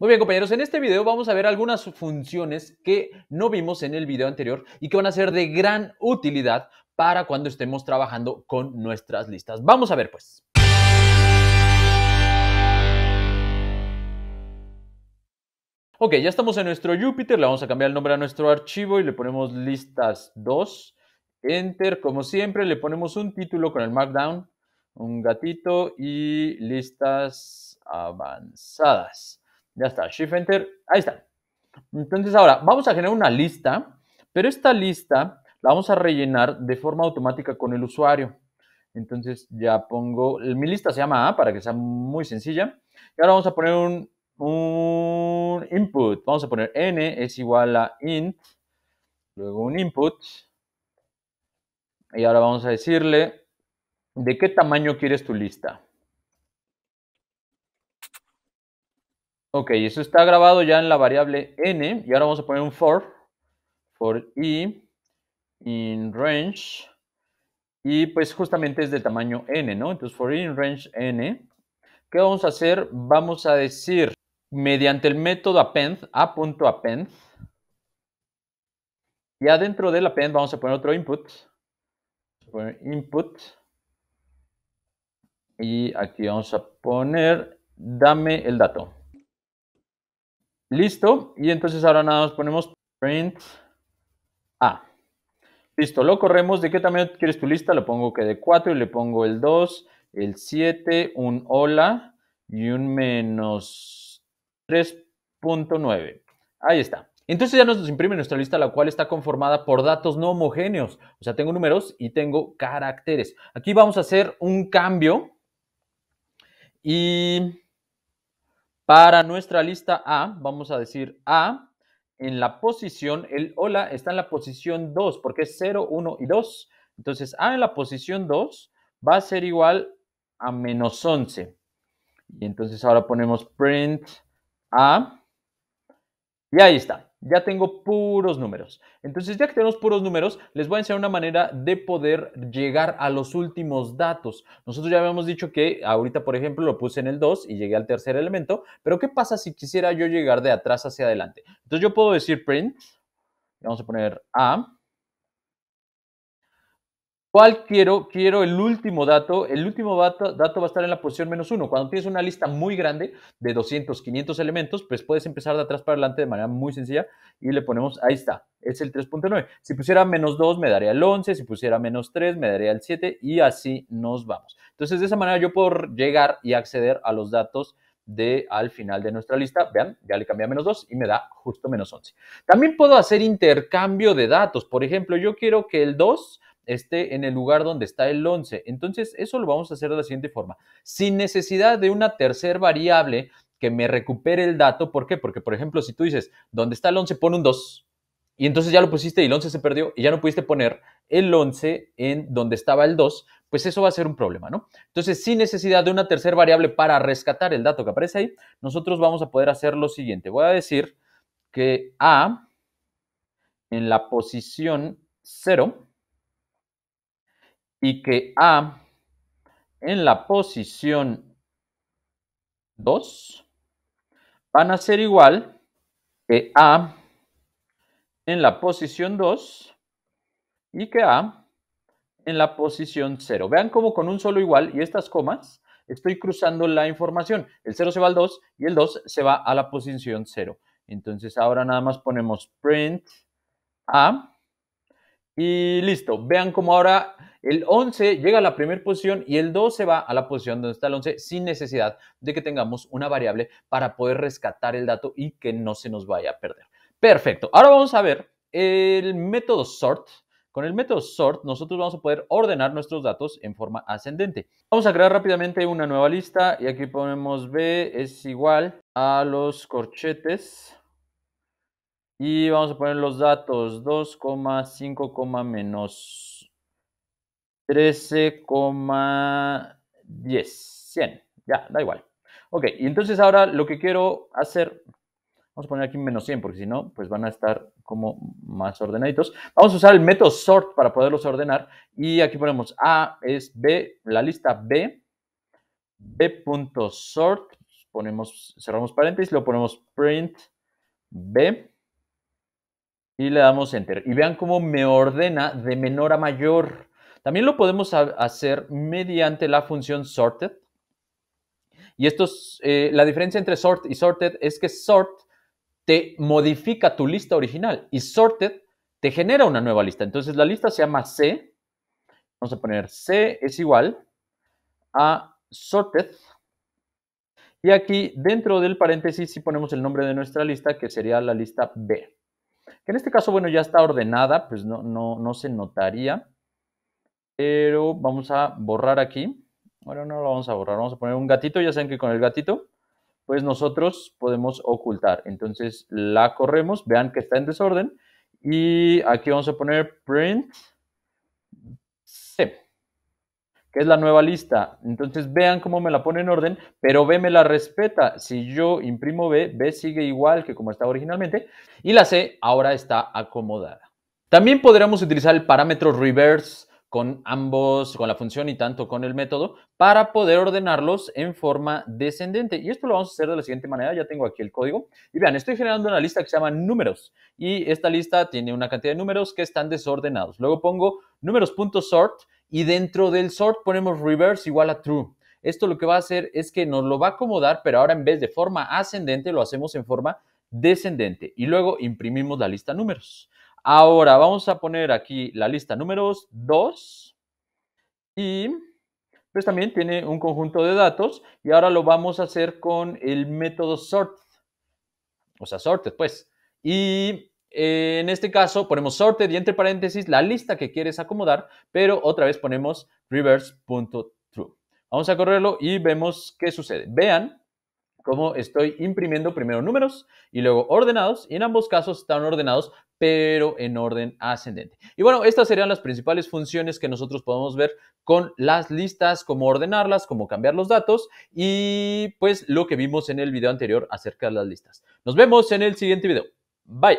Muy bien compañeros, en este video vamos a ver algunas funciones que no vimos en el video anterior y que van a ser de gran utilidad para cuando estemos trabajando con nuestras listas. Vamos a ver pues. Ok, ya estamos en nuestro Jupyter, le vamos a cambiar el nombre a nuestro archivo y le ponemos listas 2, enter, como siempre, le ponemos un título con el markdown, un gatito y listas avanzadas. Ya está, Shift Enter, ahí está. Entonces ahora vamos a generar una lista, pero esta lista la vamos a rellenar de forma automática con el usuario. Entonces ya pongo, mi lista se llama A para que sea muy sencilla. Y ahora vamos a poner un, input. Vamos a poner n es igual a int, luego un input. Y ahora vamos a decirle de qué tamaño quieres tu lista. Ok, eso está grabado ya en la variable n y ahora vamos a poner un for, for i in range y pues justamente es de tamaño n, ¿no? Entonces for i in range n, ¿qué vamos a hacer? Vamos a decir mediante el método append, a.append y adentro del append vamos a poner otro input, vamos a poner input y aquí vamos a poner dame el dato. Listo. Y entonces ahora nada más ponemos print A. Listo, lo corremos. ¿De qué tamaño quieres tu lista? Lo pongo que de 4 y le pongo el 2, el 7, un hola y un menos 3.9. Ahí está. Entonces ya nos imprime nuestra lista, la cual está conformada por datos no homogéneos. O sea, tengo números y tengo caracteres. Aquí vamos a hacer un cambio. Y para nuestra lista A, vamos a decir A en la posición, el hola está en la posición 2 porque es 0, 1 y 2. Entonces A en la posición 2 va a ser igual a menos 11. Y entonces ahora ponemos print A y ahí está ya tengo puros números. Entonces, ya que tenemos puros números, les voy a enseñar una manera de poder llegar a los últimos datos. Nosotros ya habíamos dicho que ahorita, por ejemplo, lo puse en el 2 y llegué al tercer elemento, pero ¿qué pasa si quisiera yo llegar de atrás hacia adelante? Entonces, yo puedo decir print, vamos a poner A, ¿Cuál quiero? Quiero el último dato. El último dato, va a estar en la posición menos 1. Cuando tienes una lista muy grande de 200, 500 elementos, pues puedes empezar de atrás para adelante de manera muy sencilla y le ponemos, ahí está, es el 3.9. Si pusiera menos 2, me daría el 11. Si pusiera menos 3, me daría el 7 y así nos vamos. Entonces, de esa manera yo puedo llegar y acceder a los datos de al final de nuestra lista. Vean, ya le cambié a menos 2 y me da justo menos 11. También puedo hacer intercambio de datos. Por ejemplo, yo quiero que el 2 esté en el lugar donde está el 11. Entonces, eso lo vamos a hacer de la siguiente forma. Sin necesidad de una tercera variable que me recupere el dato. ¿Por qué? Porque, por ejemplo, si tú dices, donde está el 11, pon un 2. Y entonces ya lo pusiste y el 11 se perdió y ya no pudiste poner el 11 en donde estaba el 2, pues eso va a ser un problema, ¿no? Entonces, sin necesidad de una tercera variable para rescatar el dato que aparece ahí, nosotros vamos a poder hacer lo siguiente. Voy a decir que A en la posición 0 y que A en la posición 2 van a ser igual que A en la posición 2 y que A en la posición 0. Vean cómo con un solo igual y estas comas estoy cruzando la información. El 0 se va al 2 y el 2 se va a la posición 0. Entonces ahora nada más ponemos print A y listo. Vean cómo ahora el 11 llega a la primera posición y el 12 va a la posición donde está el 11 sin necesidad de que tengamos una variable para poder rescatar el dato y que no se nos vaya a perder. Perfecto. Ahora vamos a ver el método sort. Con el método sort nosotros vamos a poder ordenar nuestros datos en forma ascendente. Vamos a crear rápidamente una nueva lista y aquí ponemos B es igual a los corchetes y vamos a poner los datos 2,5, menos 13,10. 100. Ya, da igual. Ok, y entonces ahora lo que quiero hacer, vamos a poner aquí menos 100 porque si no, pues van a estar como más ordenaditos. Vamos a usar el método sort para poderlos ordenar y aquí ponemos A es B, la lista B, B.sort, ponemos, cerramos paréntesis, lo ponemos print B y le damos enter. Y vean cómo me ordena de menor a mayor. También lo podemos hacer mediante la función sorted. Y esto es, eh, la diferencia entre sort y sorted es que sort te modifica tu lista original y sorted te genera una nueva lista. Entonces la lista se llama C. Vamos a poner C es igual a sorted. Y aquí dentro del paréntesis sí ponemos el nombre de nuestra lista, que sería la lista B. Que en este caso, bueno, ya está ordenada, pues no, no, no se notaría pero vamos a borrar aquí. Bueno, no lo vamos a borrar, vamos a poner un gatito. Ya saben que con el gatito, pues nosotros podemos ocultar. Entonces la corremos, vean que está en desorden. Y aquí vamos a poner print C, que es la nueva lista. Entonces vean cómo me la pone en orden, pero B me la respeta. Si yo imprimo B, B sigue igual que como estaba originalmente. Y la C ahora está acomodada. También podríamos utilizar el parámetro reverse con ambos, con la función y tanto con el método, para poder ordenarlos en forma descendente. Y esto lo vamos a hacer de la siguiente manera. Ya tengo aquí el código. Y vean, estoy generando una lista que se llama números. Y esta lista tiene una cantidad de números que están desordenados. Luego pongo números.sort y dentro del sort ponemos reverse igual a true. Esto lo que va a hacer es que nos lo va a acomodar, pero ahora en vez de forma ascendente lo hacemos en forma descendente. Y luego imprimimos la lista números. Ahora vamos a poner aquí la lista números 2 y pues también tiene un conjunto de datos y ahora lo vamos a hacer con el método sort, o sea, sorted pues. Y eh, en este caso ponemos sorted y entre paréntesis la lista que quieres acomodar, pero otra vez ponemos reverse.true. Vamos a correrlo y vemos qué sucede. Vean cómo estoy imprimiendo primero números y luego ordenados, y en ambos casos están ordenados, pero en orden ascendente. Y bueno, estas serían las principales funciones que nosotros podemos ver con las listas, cómo ordenarlas, cómo cambiar los datos y pues lo que vimos en el video anterior acerca de las listas. Nos vemos en el siguiente video. Bye.